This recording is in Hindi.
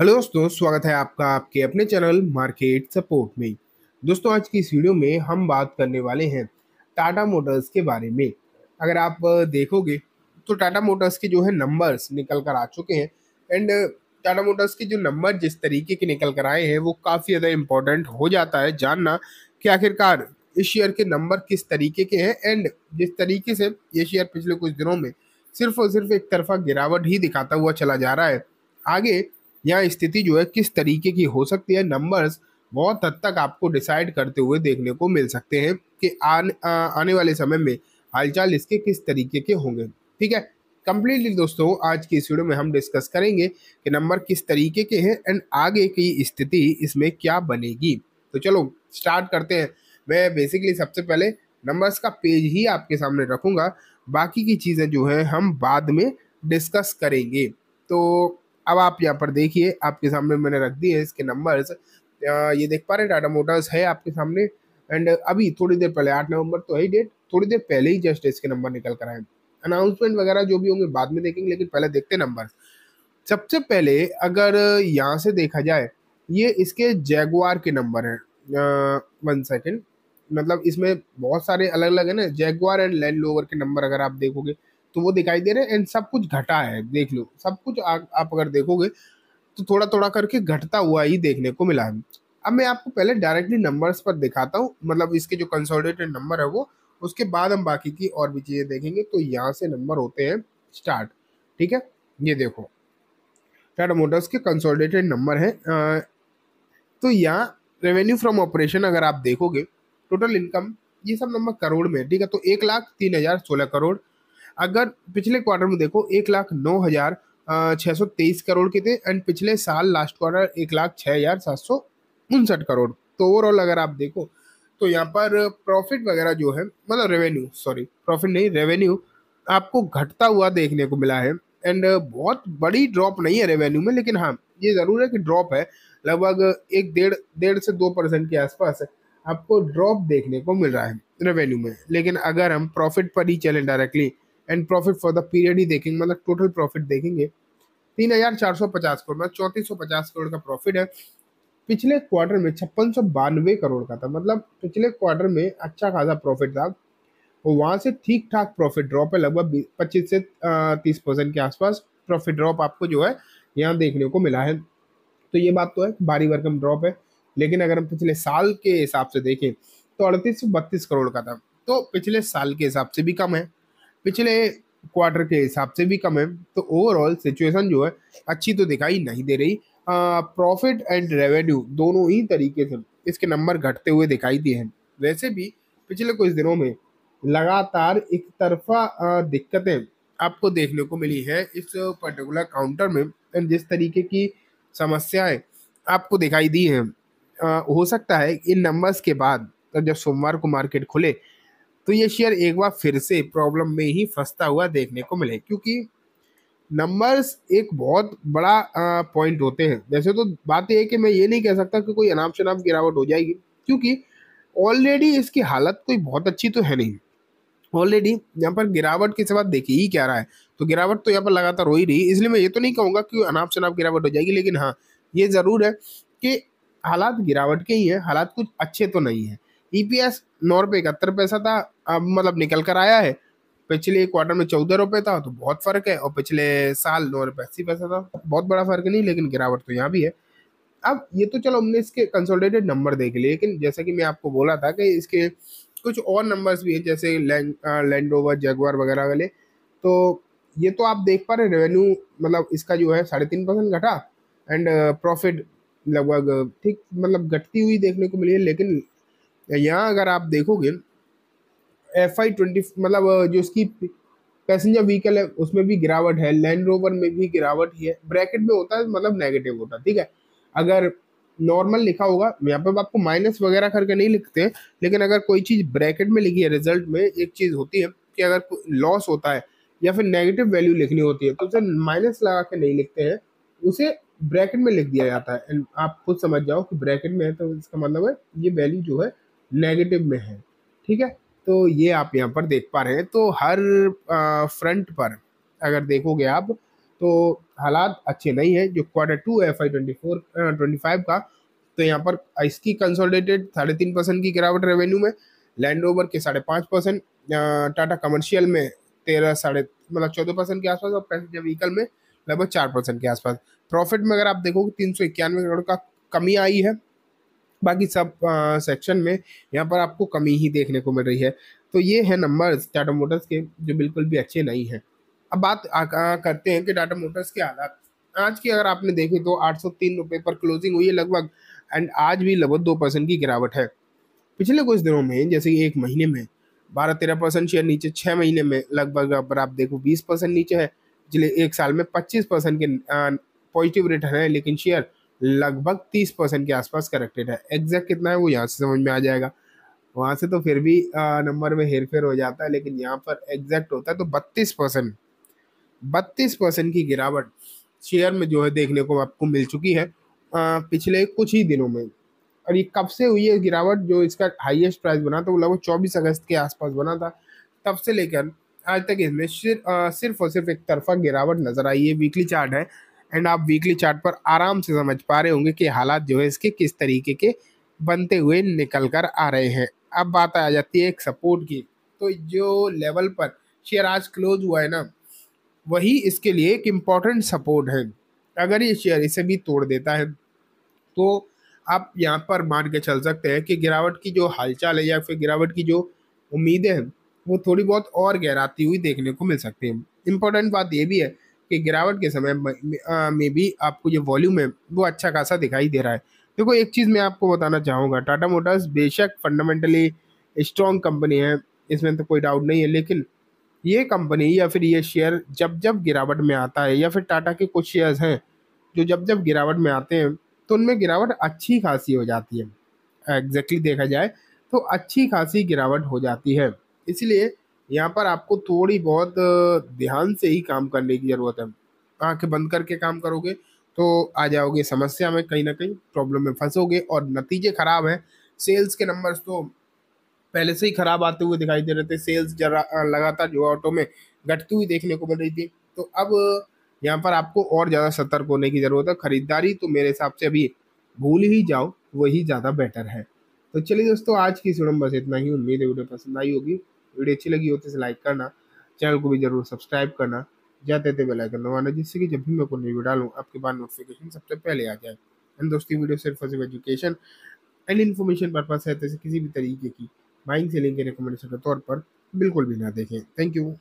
हेलो दोस्तों स्वागत है आपका आपके अपने चैनल मार्केट सपोर्ट में दोस्तों आज की इस वीडियो में हम बात करने वाले हैं टाटा मोटर्स के बारे में अगर आप देखोगे तो टाटा मोटर्स के जो है नंबर्स निकल कर आ चुके हैं एंड टाटा मोटर्स के जो नंबर जिस तरीके के निकल कर आए हैं वो काफ़ी ज़्यादा इम्पोर्टेंट हो जाता है जानना कि आखिरकार इस शेयर के नंबर किस तरीके के हैं एंड जिस तरीके से ये शेयर पिछले कुछ दिनों में सिर्फ और सिर्फ एक तरफा गिरावट ही दिखाता हुआ चला जा रहा है आगे यह स्थिति जो है किस तरीके की हो सकती है नंबर्स बहुत हद तक आपको डिसाइड करते हुए देखने को मिल सकते हैं कि आने आने वाले समय में हालचाल इसके किस तरीके के होंगे ठीक है कम्प्लीटली दोस्तों आज की इस वीडियो में हम डिस्कस करेंगे कि नंबर किस तरीके के हैं एंड आगे की स्थिति इसमें क्या बनेगी तो चलो स्टार्ट करते हैं मैं बेसिकली सबसे पहले नंबर्स का पेज ही आपके सामने रखूँगा बाकी की चीज़ें जो हैं हम बाद में डिस्कस करेंगे तो अब आप यहाँ पर देखिए आपके सामने मैंने रख दिए इसके नंबर्स ये देख पा रहे हैं टाटा मोटर्स है आपके सामने एंड अभी थोड़ी देर पहले आठ नवंबर तो है ही डेट थोड़ी देर पहले ही जस्ट इसके नंबर निकल कर आए अनाउंसमेंट वगैरह जो भी होंगे बाद में देखेंगे लेकिन पहले देखते नंबर सबसे पहले अगर यहाँ से देखा जाए ये इसके जैगवार के नंबर हैं वन सेकेंड मतलब इसमें बहुत सारे अलग अलग है ना जैगवार एंड लैंड लोवर के नंबर अगर आप देखोगे तो वो दिखाई दे रहे हैं एंड सब कुछ घटा है देख लो सब कुछ आ, आप अगर देखोगे तो थोड़ा थोड़ा करके घटता हुआ ही देखने को मिला है अब मैं आपको पहले डायरेक्टली नंबर्स पर दिखाता हूँ मतलब इसके जो कंसोलिडेटेड नंबर है वो उसके बाद हम बाकी की और भी चीज़ें देखेंगे तो यहाँ से नंबर होते हैं स्टार्ट ठीक है ये देखो टाटा मोटर्स के कंसोलिडेटेड नंबर हैं तो यहाँ रेवेन्यू फ्रॉम ऑपरेशन अगर आप देखोगे टोटल इनकम ये सब नंबर करोड़ में ठीक है तो एक लाख तीन हज़ार सोलह करोड़ अगर पिछले क्वार्टर में देखो एक लाख नौ हज़ार छः सौ तेईस करोड़ के थे एंड पिछले साल लास्ट क्वार्टर एक लाख छः हज़ार सात सौ उनसठ करोड़ तो ओवरऑल अगर आप देखो तो यहाँ पर प्रॉफिट वगैरह जो है मतलब रेवेन्यू सॉरी प्रॉफिट नहीं रेवेन्यू आपको घटता हुआ देखने को मिला है एंड बहुत बड़ी ड्रॉप नहीं है रेवेन्यू में लेकिन हाँ ये ज़रूर है कि ड्रॉप है लगभग एक डेढ़ डेढ़ से दो परसेंट के आसपास आपको ड्रॉप देखने को मिल रहा है रेवेन्यू में लेकिन अगर हम प्रॉफिट पर ही चलें directly and profit for the period ही देखेंगे मतलब टोटल प्रॉफिट देखेंगे तीन हजार चार सौ पचास करोड़ मतलब चौंतीस सौ पचास करोड़ का प्रॉफिट है पिछले क्वार्टर में छप्पन सौ बानवे करोड़ का था मतलब पिछले क्वार्टर में अच्छा खासा प्रॉफिट था और वहाँ से ठीक ठाक प्रॉफिट ड्रॉप है लगभग पच्चीस से तीस परसेंट के आसपास प्रॉफिट ड्रॉप आपको जो है यहाँ देखने को मिला है तो ये बात तो है भारी वर्कम ड्रॉप है लेकिन अगर हम पिछले साल के हिसाब से देखें तो अड़तीस सौ बत्तीस करोड़ का था तो पिछले साल के हिसाब से भी कम है पिछले क्वार्टर के हिसाब से भी कम है तो ओवरऑल सिचुएशन जो है अच्छी तो दिखाई नहीं दे रही प्रॉफिट एंड रेवेन्यू दोनों ही तरीके से इसके नंबर घटते हुए दिखाई दिए हैं वैसे भी पिछले कुछ दिनों में लगातार एक तरफा दिक्कतें आपको देखने को मिली है इस पर्टिकुलर काउंटर में एंड जिस तरीके की समस्याएं आपको दिखाई दी हैं हो सकता है इन नंबर्स के बाद तो जब सोमवार को मार्केट खुले तो ये शेयर एक बार फिर से प्रॉब्लम में ही फंसता हुआ देखने को मिले क्योंकि नंबर्स एक बहुत बड़ा पॉइंट होते हैं वैसे तो बात यह है कि मैं ये नहीं कह सकता कि कोई अनाप शनाप गिरावट हो जाएगी क्योंकि ऑलरेडी इसकी हालत कोई बहुत अच्छी तो है नहीं ऑलरेडी यहाँ पर गिरावट के सिवा देखिए ही क्या रहा है तो गिरावट तो यहाँ पर लगातार हो ही रही इसलिए मैं ये तो नहीं कहूँगा कि अनाप शनाप गिरावट हो जाएगी लेकिन हाँ ये ज़रूर है कि हालात गिरावट के ही हैं हालात कुछ अच्छे तो नहीं हैं ईपीएस e नौ रुपये इकहत्तर पैसा था अब मतलब निकल कर आया है पिछले क्वार्टर में चौदह रुपये था तो बहुत फर्क है और पिछले साल नौ रुपये अस्सी पैसा था बहुत बड़ा फर्क नहीं लेकिन गिरावट तो यहाँ भी है अब ये तो चलो हमने इसके कंसोलिडेटेड नंबर देख लिए लेकिन जैसा कि मैं आपको बोला था कि इसके कुछ और नंबर्स भी हैं जैसे लैंड ओवर जगवार वगैरह वाले तो ये तो आप देख पा रहे रेवेन्यू मतलब इसका जो है साढ़े तीन परसेंट घटा एंड प्रॉफिट लगभग ठीक मतलब घटती हुई देखने को मिली है लेकिन यहाँ अगर आप देखोगे एफ आई ट्वेंटी मतलब जो इसकी पैसेंजर व्हीकल है उसमें भी गिरावट है लैंड रोवर में भी गिरावट ही है ब्रैकेट में होता है मतलब नेगेटिव होता है ठीक है अगर नॉर्मल लिखा होगा यहाँ पर आपको माइनस वगैरह करके नहीं लिखते हैं लेकिन अगर कोई चीज़ ब्रैकेट में लिखी है रिजल्ट में एक चीज़ होती है कि अगर लॉस होता है या फिर नेगेटिव वैल्यू लिखनी होती है तो उसे माइनस लगा के नहीं लिखते हैं उसे ब्रैकेट में लिख दिया जाता है आप खुद समझ जाओ कि ब्रैकेट में है तो इसका मतलब है ये वैल्यू जो है नेगेटिव में है ठीक है तो ये आप यहाँ पर देख पा रहे हैं तो हर फ्रंट पर अगर देखोगे आप तो हालात अच्छे नहीं है जो quarter two F Y twenty four twenty five का तो यहाँ पर इसकी कंसोलिडेटेड साढ़े तीन परसेंट की गिरावट रेवेन्यू में लैंड ओवर के साढ़े पाँच परसेंट टाटा कमर्शियल में तेरह साढ़े मतलब चौदह परसेंट के आसपास और पैसेंजर व्हीकल में लगभग चार परसेंट के आसपास प्रॉफिट में अगर आप देखोगे तीन सौ इक्यानवे करोड़ का कमी आई है बाकी सब सेक्शन में यहाँ पर आपको कमी ही देखने को मिल रही है तो ये है नंबर टाटा मोटर्स के जो बिल्कुल भी अच्छे नहीं हैं अब बात आ, आ, करते हैं कि टाटा मोटर्स के हालात आज की अगर आपने देखी तो आठ सौ तीन रुपये पर क्लोजिंग हुई है लगभग एंड आज भी लगभग दो परसेंट की गिरावट है पिछले कुछ दिनों में जैसे कि एक महीने में बारह तेरह परसेंट शेयर नीचे छः महीने में लगभग अगर आप देखो बीस परसेंट नीचे है पिछले एक साल में पच्चीस परसेंट के पॉजिटिव रिटर्न है लेकिन शेयर लगभग तीस परसेंट के आसपास करेक्टेड है एग्जैक्ट कितना है वो यहाँ से समझ में आ जाएगा वहाँ से तो फिर भी नंबर में हेर फेर हो जाता है लेकिन यहाँ पर एग्जैक्ट होता है तो बत्तीस परसेंट बत्तीस परसेंट की गिरावट शेयर में जो है देखने को आपको मिल चुकी है आ, पिछले कुछ ही दिनों में और ये कब से हुई है गिरावट जो इसका हाईएस्ट प्राइस बना था वो लगभग चौबीस अगस्त के आसपास बना था तब से लेकर आज तक इसमें सिर्फ और सिर्फ एक तरफा गिरावट नज़र आई है वीकली चार्ट है एंड आप वीकली चार्ट पर आराम से समझ पा रहे होंगे कि हालात जो है इसके किस तरीके के बनते हुए निकल कर आ रहे हैं अब बात आ जाती है एक सपोर्ट की तो जो लेवल पर शेयर आज क्लोज हुआ है ना वही इसके लिए एक इम्पॉर्टेंट सपोर्ट है अगर ये शेयर इसे भी तोड़ देता है तो आप यहाँ पर मान के चल सकते हैं कि गिरावट की जो हालचाल है या फिर गिरावट की जो उम्मीदें हैं वो थोड़ी बहुत और गहराती हुई देखने को मिल सकती हैं इम्पोर्टेंट बात ये भी है कि गिरावट के समय में भी आपको जो वॉल्यूम है वो अच्छा खासा दिखाई दे रहा है देखो एक चीज़ मैं आपको बताना चाहूँगा टाटा मोटर्स बेशक फंडामेंटली स्ट्रॉन्ग कंपनी है इसमें तो कोई डाउट नहीं है लेकिन ये कंपनी या फिर ये शेयर जब जब गिरावट में आता है या फिर टाटा के कुछ शेयर्स हैं जो जब जब गिरावट में आते हैं तो उनमें गिरावट अच्छी खासी हो जाती है एग्जैक्टली exactly देखा जाए तो अच्छी खासी गिरावट हो जाती है इसलिए यहाँ पर आपको थोड़ी बहुत ध्यान से ही काम करने की ज़रूरत है आंखें बंद करके काम करोगे तो आ जाओगे समस्या में कहीं ना कहीं प्रॉब्लम में फंसोगे और नतीजे ख़राब हैं सेल्स के नंबर्स तो पहले से ही ख़राब आते हुए दिखाई दे रहे थे सेल्स जरा लगातार जो ऑटो में घटती हुई देखने को मिल रही थी तो अब यहाँ पर आपको और ज़्यादा सतर्क होने की ज़रूरत है ख़रीदारी तो मेरे हिसाब से अभी भूल ही जाओ वही ज़्यादा बेटर है तो चलिए दोस्तों आज की सुड़म बस इतना ही उम्मीद है वीडियो पसंद आई होगी वीडियो अच्छी लगी हो तो इसे लाइक करना चैनल को भी जरूर सब्सक्राइब करना जाते थे बेलाइकन दबाना जिससे कि जब भी मैं कोई वीडियो डालूँ आपके पास नोटिफिकेशन सबसे पहले आ जाए एंड दोस्तों वीडियो सिर्फ और सिर्फ एजुकेशन एंड इन्फॉर्मेशन परपज है तो किसी भी तरीके की बाइंग सेलिंग के रिकमेंडेशन के तौर पर बिल्कुल भी ना देखें थैंक यू